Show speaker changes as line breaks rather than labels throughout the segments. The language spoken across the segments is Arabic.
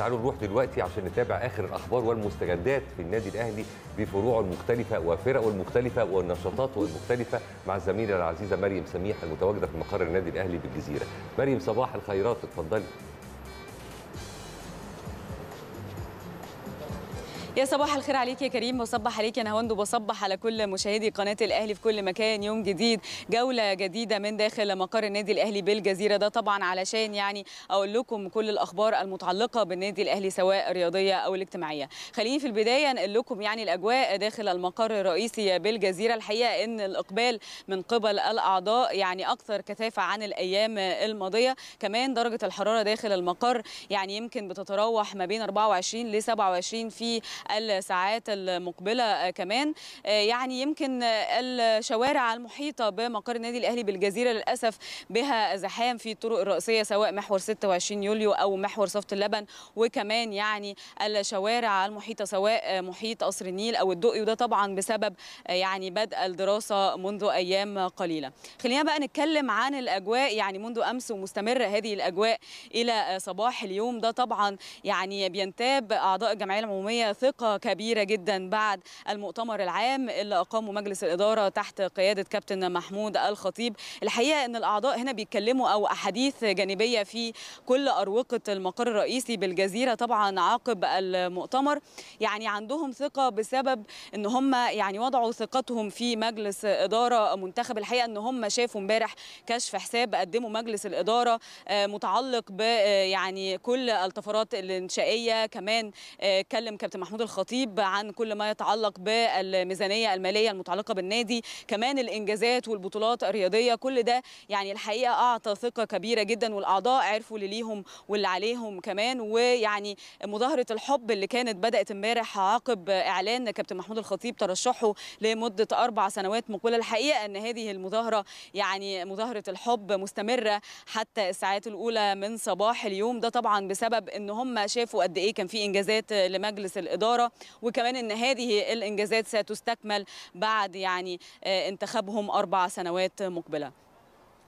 تعالوا نروح دلوقتي عشان نتابع اخر الاخبار والمستجدات في النادي الاهلي بفروعه المختلفه وفرقه المختلفه ونشاطاته المختلفه مع الزميله العزيزه مريم سميح المتواجده في مقر النادي الاهلي بالجزيره. مريم صباح الخيرات اتفضلي. يا صباح الخير عليك يا كريم وصبح عليك يا نهوند وبصبح على كل مشاهدي قناه الاهلي في كل مكان يوم جديد جوله جديده من داخل مقر النادي الاهلي بالجزيره ده طبعا علشان يعني اقول لكم كل الاخبار المتعلقه بالنادي الاهلي سواء الرياضيه او الاجتماعيه خليني في البدايه انقل لكم يعني الاجواء داخل المقر الرئيسي بالجزيره الحقيقه ان الاقبال من قبل الاعضاء يعني اكثر كثافه عن الايام الماضيه كمان درجه الحراره داخل المقر يعني يمكن بتتراوح ما بين 24 ل 27 في الساعات المقبله كمان يعني يمكن الشوارع المحيطه بمقر النادي الاهلي بالجزيره للاسف بها زحام في الطرق الرئيسيه سواء محور 26 يوليو او محور صفت اللبن وكمان يعني الشوارع المحيطه سواء محيط قصر النيل او الدقي وده طبعا بسبب يعني بدء الدراسه منذ ايام قليله خلينا بقى نتكلم عن الاجواء يعني منذ امس ومستمره هذه الاجواء الى صباح اليوم ده طبعا يعني بينتاب اعضاء الجمعيه العموميه ثقه انطلاقه كبيره جدا بعد المؤتمر العام اللي اقامه مجلس الاداره تحت قياده كابتن محمود الخطيب الحقيقه ان الاعضاء هنا بيتكلموا او احاديث جانبيه في كل اروقه المقر الرئيسي بالجزيره طبعا عقب المؤتمر يعني عندهم ثقه بسبب ان هم يعني وضعوا ثقتهم في مجلس اداره منتخب الحقيقه ان هم شافوا امبارح كشف حساب قدمه مجلس الاداره آه، متعلق ب آه، يعني كل الطفرات الانشائيه كمان اتكلم آه، كابتن محمود محمود الخطيب عن كل ما يتعلق بالميزانيه الماليه المتعلقه بالنادي كمان الانجازات والبطولات الرياضيه كل ده يعني الحقيقه اعطى ثقه كبيره جدا والاعضاء عرفوا اللي ليهم واللي عليهم كمان ويعني مظاهره الحب اللي كانت بدات امبارح عقب اعلان كابتن محمود الخطيب ترشحه لمده اربع سنوات مقبله الحقيقه ان هذه المظاهره يعني مظاهره الحب مستمره حتى الساعات الاولى من صباح اليوم ده طبعا بسبب ان هم شافوا قد ايه كان في انجازات لمجلس الاداره الإدارة وكمان أن هذه الإنجازات ستستكمل بعد يعني آه، انتخابهم أربع سنوات مقبلة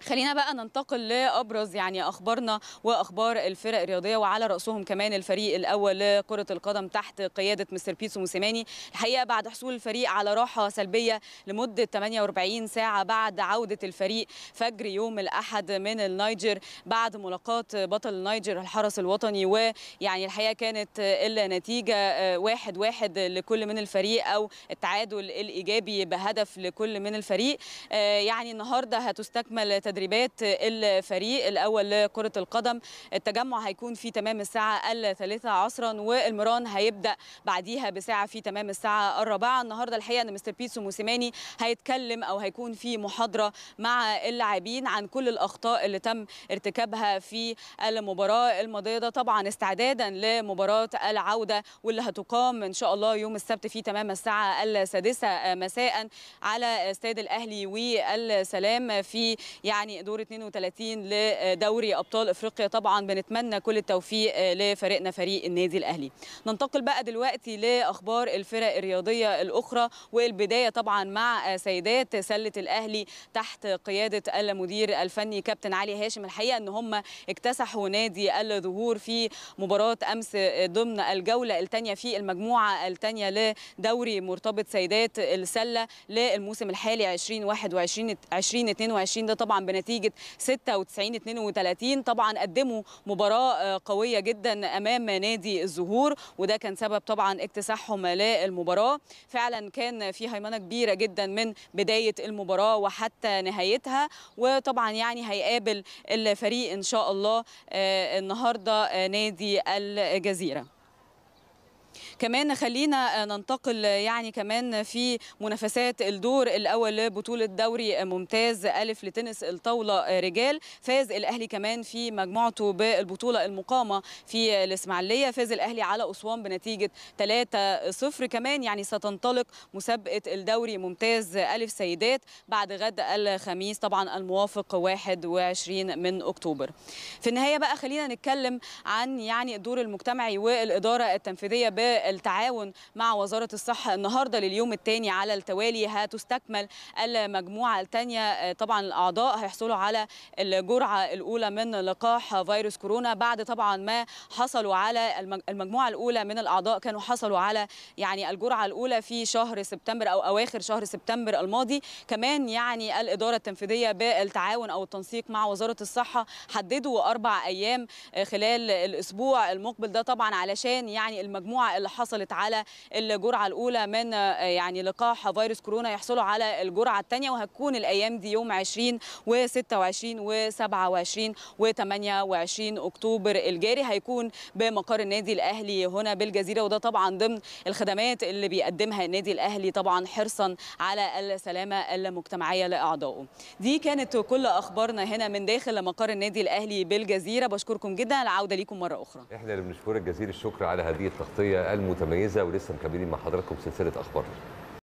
خلينا بقى ننتقل لابرز يعني اخبارنا واخبار الفرق الرياضيه وعلى راسهم كمان الفريق الاول لكره القدم تحت قياده مستر بيتسو موسيماني الحقيقه بعد حصول الفريق على راحه سلبيه لمده 48 ساعه بعد عوده الفريق فجر يوم الاحد من النيجر بعد ملاقاه بطل النيجر الحرس الوطني ويعني الحقيقه كانت النتيجه واحد واحد لكل من الفريق او التعادل الايجابي بهدف لكل من الفريق يعني النهارده هتستكمل تدريبات الفريق الاول لكره القدم التجمع هيكون في تمام الساعه الثالثة عصرا والمران هيبدا بعديها بساعه في تمام الساعه الرابعه النهارده الحقيقه ان مستر بيتسو موسيماني هيتكلم او هيكون في محاضره مع اللاعبين عن كل الاخطاء اللي تم ارتكابها في المباراه الماضيه ده طبعا استعدادا لمباراه العوده واللي هتقام ان شاء الله يوم السبت في تمام الساعه السادسه مساء على استاد الاهلي والسلام في يعني يعني دور 32 لدوري ابطال افريقيا طبعا بنتمنى كل التوفيق لفريقنا فريق النادي الاهلي ننتقل بقى دلوقتي لاخبار الفرق الرياضيه الاخرى والبدايه طبعا مع سيدات سله الاهلي تحت قياده المدير الفني كابتن علي هاشم الحقيقه ان هم اكتسحوا نادي الظهور في مباراه امس ضمن الجوله الثانيه في المجموعه الثانيه لدوري مرتبط سيدات السله للموسم الحالي 2021 2022 ده طبعا بنتيجه 96 32 طبعا قدموا مباراه آه، قويه جدا امام نادي الزهور وده كان سبب طبعا اكتساحهم للمباراه فعلا كان في هيمنه كبيره جدا من بدايه المباراه وحتى نهايتها وطبعا يعني هيقابل الفريق ان شاء الله آه، النهارده آه، نادي الجزيره كمان خلينا ننتقل يعني كمان في منافسات الدور الاول لبطوله دوري ممتاز الف لتنس الطاوله رجال فاز الاهلي كمان في مجموعته بالبطوله المقامه في الاسماعيليه فاز الاهلي على اسوان بنتيجه 3-0 كمان يعني ستنطلق مسابقه الدوري ممتاز الف سيدات بعد غد الخميس طبعا الموافق 21 من اكتوبر في النهايه بقى خلينا نتكلم عن يعني الدور المجتمعي والاداره التنفيذيه التعاون مع وزارة الصحة النهاردة لليوم الثاني على التوالي هتستكمل المجموعة الثانية آه، طبعا الأعضاء هيحصلوا على الجرعة الأولى من لقاح فيروس كورونا بعد طبعا ما حصلوا على المجموعة الأولى من الأعضاء كانوا حصلوا على يعني الجرعة الأولى في شهر سبتمبر أو أواخر شهر سبتمبر الماضي كمان يعني الإدارة التنفيذية بالتعاون أو التنسيق مع وزارة الصحة حددوا أربع أيام آه، خلال الأسبوع المقبل ده طبعا علشان يعني المجموعة اللي حصلت على الجرعه الاولى من آه، يعني لقاح فيروس كورونا يحصلوا على الجرعه الثانيه وهتكون الايام دي يوم 20 و26 و27 و28 اكتوبر الجاري هيكون بمقر النادي الاهلي هنا بالجزيره وده طبعا ضمن الخدمات اللي بيقدمها النادي الاهلي طبعا حرصا على السلامه المجتمعيه لاعضائه. دي كانت كل اخبارنا هنا من داخل مقر النادي الاهلي بالجزيره بشكركم جدا العوده ليكم مره اخرى. احنا اللي بنشكر الجزير الشكر على هذه التغطيه المتميزه ولسه مكملين مع حضراتكم سلسله اخبارنا